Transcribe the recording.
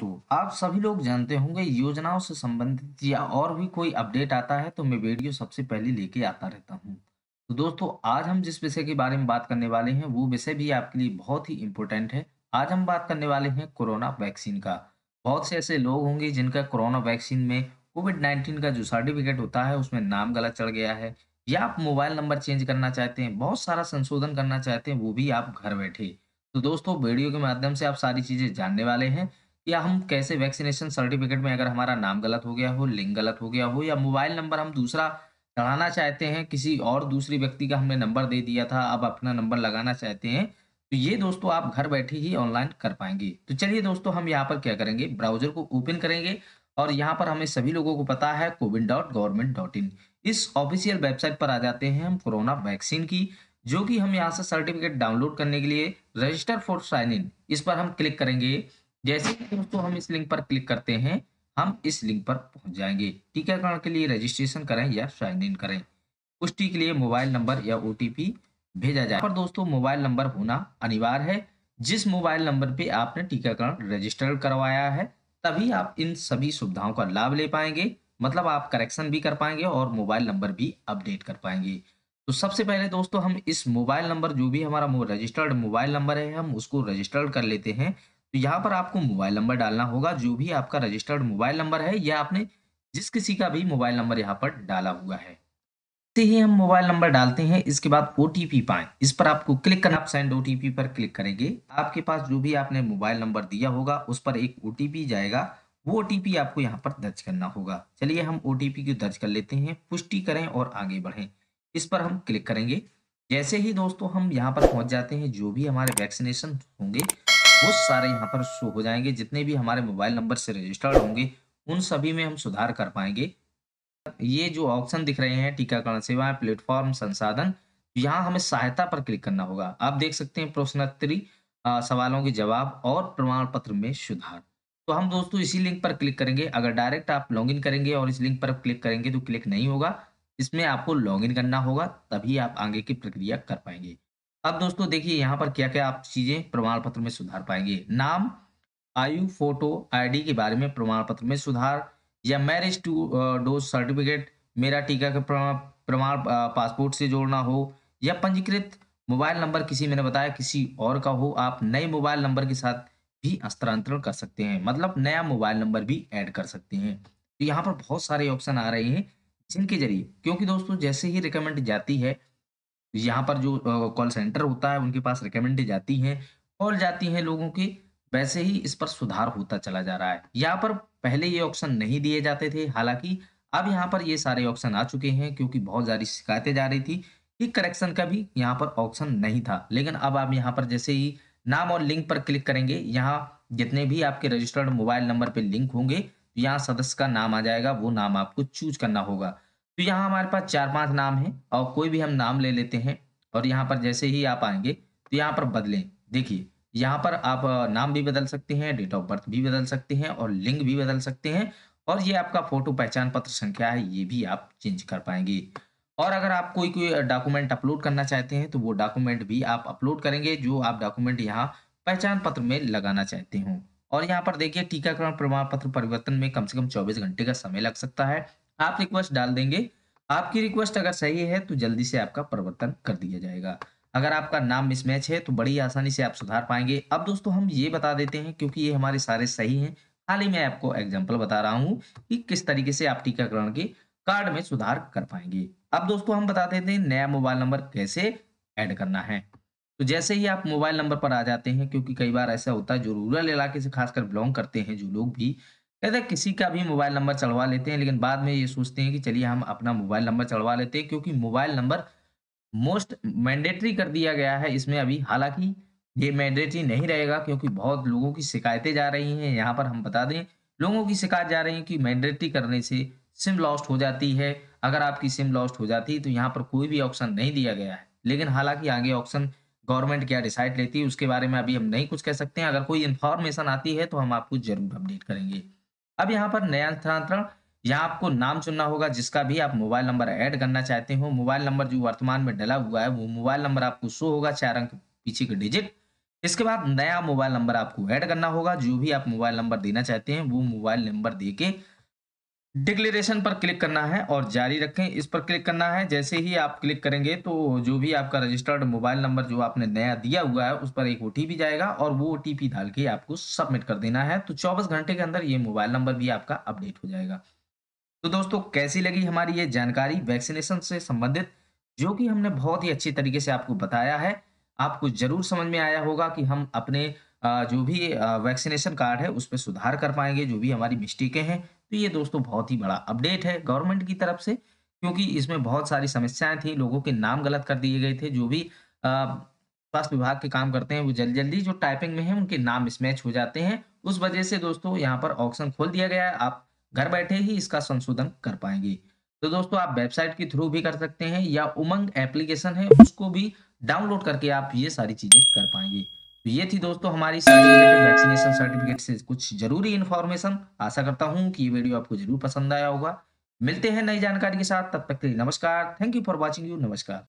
दोस्तों आप सभी लोग जानते होंगे योजनाओं से संबंधित या और भी कोई अपडेट आता है तो मैं वीडियो सबसे पहले लेके आता रहता हूँ तो दोस्तों आज हम जिस विषय के बारे में बात करने वाले हैं वो विषय भी आपके लिए बहुत ही इम्पोर्टेंट है आज हम बात करने वाले हैं कोरोना वैक्सीन का बहुत से ऐसे लोग होंगे जिनका कोरोना वैक्सीन में कोविड नाइन्टीन का जो सर्टिफिकेट होता है उसमें नाम गलत चढ़ गया है या आप मोबाइल नंबर चेंज करना चाहते हैं बहुत सारा संशोधन करना चाहते हैं वो भी आप घर बैठे तो दोस्तों वीडियो के माध्यम से आप सारी चीज़ें जानने वाले हैं या हम कैसे वैक्सीनेशन सर्टिफिकेट में अगर हमारा नाम गलत हो गया हो लिंक गलत हो गया हो या मोबाइल नंबर हम दूसरा चढ़ाना चाहते हैं किसी और दूसरी व्यक्ति का हमने नंबर दे दिया था अब अपना नंबर लगाना चाहते हैं तो ये दोस्तों आप घर बैठे ही ऑनलाइन कर पाएंगे तो चलिए दोस्तों हम यहाँ पर क्या करेंगे ब्राउजर को ओपन करेंगे और यहाँ पर हमें सभी लोगों को पता है CoWIN dot government dot in इस ऑफिशियल वेबसाइट पर आ जाते हैं हम कोरोना वैक्सीन की जो कि हम यहाँ से सर्टिफिकेट डाउनलोड करने के लिए रजिस्टर फॉर साइन इन इस पर हम क्लिक करेंगे जैसे ही दोस्तों हम इस लिंक पर क्लिक करते हैं हम इस लिंक पर पहुंच जाएंगे टीकाकरण के लिए रजिस्ट्रेशन करें या साइन इन करें पुष्टि के लिए मोबाइल नंबर या ओ भेजा जाए पर दोस्तों मोबाइल नंबर होना अनिवार्य है जिस मोबाइल नंबर पे आपने टीकाकरण रजिस्टर करवाया है तभी आप इन सभी सुविधाओं का लाभ ले पाएंगे मतलब आप करेक्शन भी कर पाएंगे और मोबाइल नंबर भी अपडेट कर पाएंगे तो सबसे पहले दोस्तों हम इस मोबाइल नंबर जो भी हमारा रजिस्टर्ड मोबाइल नंबर है हम उसको रजिस्टर्ड कर लेते हैं तो यहाँ पर आपको मोबाइल नंबर डालना होगा जो भी आपका रजिस्टर्ड मोबाइल नंबर है या आपने जिस किसी का भी मोबाइल नंबर यहाँ पर डाला हुआ है से तो ही हम मोबाइल नंबर डालते हैं इसके बाद ओ टी पी पाए इस पर आपको क्लिक करना आप सेंड ओ टी पी पर क्लिक करेंगे आपके पास जो भी आपने मोबाइल नंबर दिया होगा उस पर एक ओ टी पी जाएगा वो ओ टी पी आपको यहाँ पर दर्ज करना होगा चलिए हम ओ टी पी को दर्ज कर लेते हैं पुष्टि करें और आगे बढ़ें इस पर हम क्लिक करेंगे जैसे ही दोस्तों हम यहाँ पर पहुंच जाते हैं जो भी हमारे वैक्सीनेशन होंगे वो सारे यहाँ पर शो हो जाएंगे जितने भी हमारे मोबाइल नंबर से रजिस्टर्ड होंगे उन सभी में हम सुधार कर पाएंगे ये जो ऑप्शन दिख रहे हैं टीकाकरण सेवाएं प्लेटफॉर्म संसाधन यहाँ हमें सहायता पर क्लिक करना होगा आप देख सकते हैं प्रश्नोत्तरी सवालों के जवाब और प्रमाण पत्र में सुधार तो हम दोस्तों इसी लिंक पर क्लिक करेंगे अगर डायरेक्ट आप लॉगिन करेंगे और इस लिंक पर क्लिक करेंगे तो क्लिक नहीं होगा इसमें आपको लॉगिन करना होगा तभी आप आगे की प्रक्रिया कर पाएंगे अब दोस्तों देखिए यहाँ पर क्या क्या आप चीजें प्रमाण पत्र में सुधार पाएंगे नाम आयु फोटो आईडी के बारे में प्रमाण पत्र में सुधार या मैरिज टू डोज सर्टिफिकेट मेरा टीका का प्रमाण पासपोर्ट से जोड़ना हो या पंजीकृत मोबाइल नंबर किसी मैंने बताया किसी और का हो आप नए मोबाइल नंबर के साथ भी हस्तांतरण कर सकते हैं मतलब नया मोबाइल नंबर भी ऐड कर सकते हैं तो यहाँ पर बहुत सारे ऑप्शन आ रहे हैं जिनके जरिए क्योंकि दोस्तों जैसे ही रिकमेंड जाती है यहाँ पर जो कॉल सेंटर होता है उनके पास रिकमेंडे जाती हैं कॉल जाती हैं लोगों की वैसे ही इस पर सुधार होता चला जा रहा है यहाँ पर पहले ये ऑप्शन नहीं दिए जाते थे हालांकि अब यहाँ पर ये सारे ऑप्शन आ चुके हैं क्योंकि बहुत सारी शिकायतें जा रही थी कि करेक्शन का भी यहाँ पर ऑप्शन नहीं था लेकिन अब आप यहाँ पर जैसे ही नाम और लिंक पर क्लिक करेंगे यहाँ जितने भी आपके रजिस्टर्ड मोबाइल नंबर पर लिंक होंगे तो यहाँ सदस्य का नाम आ जाएगा वो नाम आपको चूज करना होगा तो यहाँ हमारे पास चार पांच नाम है और कोई भी हम नाम ले लेते हैं और यहाँ पर जैसे ही आप आएंगे तो यहाँ पर बदलें देखिए यहाँ पर आप नाम भी बदल सकते हैं डेट ऑफ बर्थ भी बदल सकते हैं और लिंक भी बदल सकते हैं और ये आपका फोटो पहचान पत्र संख्या है ये भी आप चेंज कर पाएंगे और अगर आप कोई कोई डॉक्यूमेंट अपलोड करना चाहते हैं तो वो डॉक्यूमेंट भी आप अपलोड करेंगे जो आप डॉक्यूमेंट यहाँ पहचान पत्र में लगाना चाहते हो और यहाँ पर देखिए टीकाकरण प्रमाण पत्र परिवर्तन में कम से कम 24 घंटे का समय लग सकता है आप रिक्वेस्ट डाल देंगे आपकी रिक्वेस्ट अगर सही है तो जल्दी से आपका परिवर्तन कर दिया जाएगा अगर आपका नाम मिसमैच है तो बड़ी आसानी से आप सुधार पाएंगे अब दोस्तों हम ये बता देते हैं क्योंकि ये हमारे सारे सही हैं हाल ही में आपको एग्जाम्पल बता रहा हूँ कि किस तरीके से आप टीकाकरण के कार्ड में सुधार कर पाएंगे अब दोस्तों हम बता देते हैं नया मोबाइल नंबर कैसे ऐड करना है तो जैसे ही आप मोबाइल नंबर पर आ जाते हैं क्योंकि कई बार ऐसा होता है जो रूरल इलाके से खासकर बिलोंग करते हैं जो लोग भी कहते किसी का भी मोबाइल नंबर चढ़वा लेते हैं लेकिन बाद में ये सोचते हैं कि चलिए हम अपना मोबाइल नंबर चढ़वा लेते हैं क्योंकि मोबाइल नंबर मोस्ट मैंडेटरी कर दिया गया है इसमें अभी हालांकि ये मैंडेटरी नहीं रहेगा क्योंकि बहुत लोगों की शिकायतें जा रही हैं यहाँ पर हम बता दें लोगों की शिकायत जा रही है कि मैंडेटरी करने से सिम लॉस्ट हो जाती है अगर आपकी सिम लॉस्ट हो जाती है तो यहाँ पर कोई भी ऑप्शन नहीं दिया गया है लेकिन हालांकि आगे ऑप्शन गवर्नमेंट क्या डिसाइड लेती है उसके बारे में अभी हम नहीं कुछ कह सकते हैं अगर कोई इन्फॉर्मेशन आती है तो हम आपको जरूर अपडेट करेंगे अब यहाँ पर नया स्थानांतरण यहाँ आपको नाम चुनना होगा जिसका भी आप मोबाइल नंबर ऐड करना चाहते हो मोबाइल नंबर जो वर्तमान में डला हुआ है वो मोबाइल नंबर आपको शो होगा चार अंक पीछे के डिजिट इसके बाद नया मोबाइल नंबर आपको ऐड करना होगा जो भी आप मोबाइल नंबर देना चाहते हैं वो मोबाइल नंबर दे के डिक्लेरेशन पर क्लिक करना है और जारी रखें इस पर क्लिक करना है जैसे ही आप क्लिक करेंगे तो जो भी आपका रजिस्टर्ड मोबाइल नंबर जो आपने नया दिया हुआ है उस पर एक ओ जाएगा और वो ओ डाल के आपको सबमिट कर देना है तो चौबीस घंटे के अंदर ये मोबाइल नंबर भी आपका अपडेट हो जाएगा तो दोस्तों कैसी लगी हमारी ये जानकारी वैक्सीनेशन से संबंधित जो कि हमने बहुत ही अच्छी तरीके से आपको बताया है आपको जरूर समझ में आया होगा कि हम अपने जो भी वैक्सीनेशन कार्ड है उस पर सुधार कर पाएंगे जो भी हमारी मिस्टेकें हैं तो ये दोस्तों बहुत ही बड़ा अपडेट है गवर्नमेंट की तरफ से क्योंकि इसमें बहुत सारी समस्याएं थी लोगों के नाम गलत कर दिए गए थे जो भी स्वास्थ्य विभाग के काम करते हैं वो जल्दी जल्दी जो टाइपिंग में है उनके नाम मिसमैच हो जाते हैं उस वजह से दोस्तों यहाँ पर ऑप्शन खोल दिया गया है आप घर बैठे ही इसका संशोधन कर पाएंगे तो दोस्तों आप वेबसाइट के थ्रू भी कर सकते हैं या उमंग एप्लीकेशन है उसको भी डाउनलोड करके आप ये सारी चीजें कर पाएंगे तो ये थी दोस्तों हमारी सर्टिफिकेट वैक्सीनेशन सर्टिफिकेट से कुछ जरूरी इन्फॉर्मेशन आशा करता हूँ कि ये वीडियो आपको जरूर पसंद आया होगा मिलते हैं नई जानकारी के साथ तब तक के लिए नमस्कार thank you for watching you नमस्कार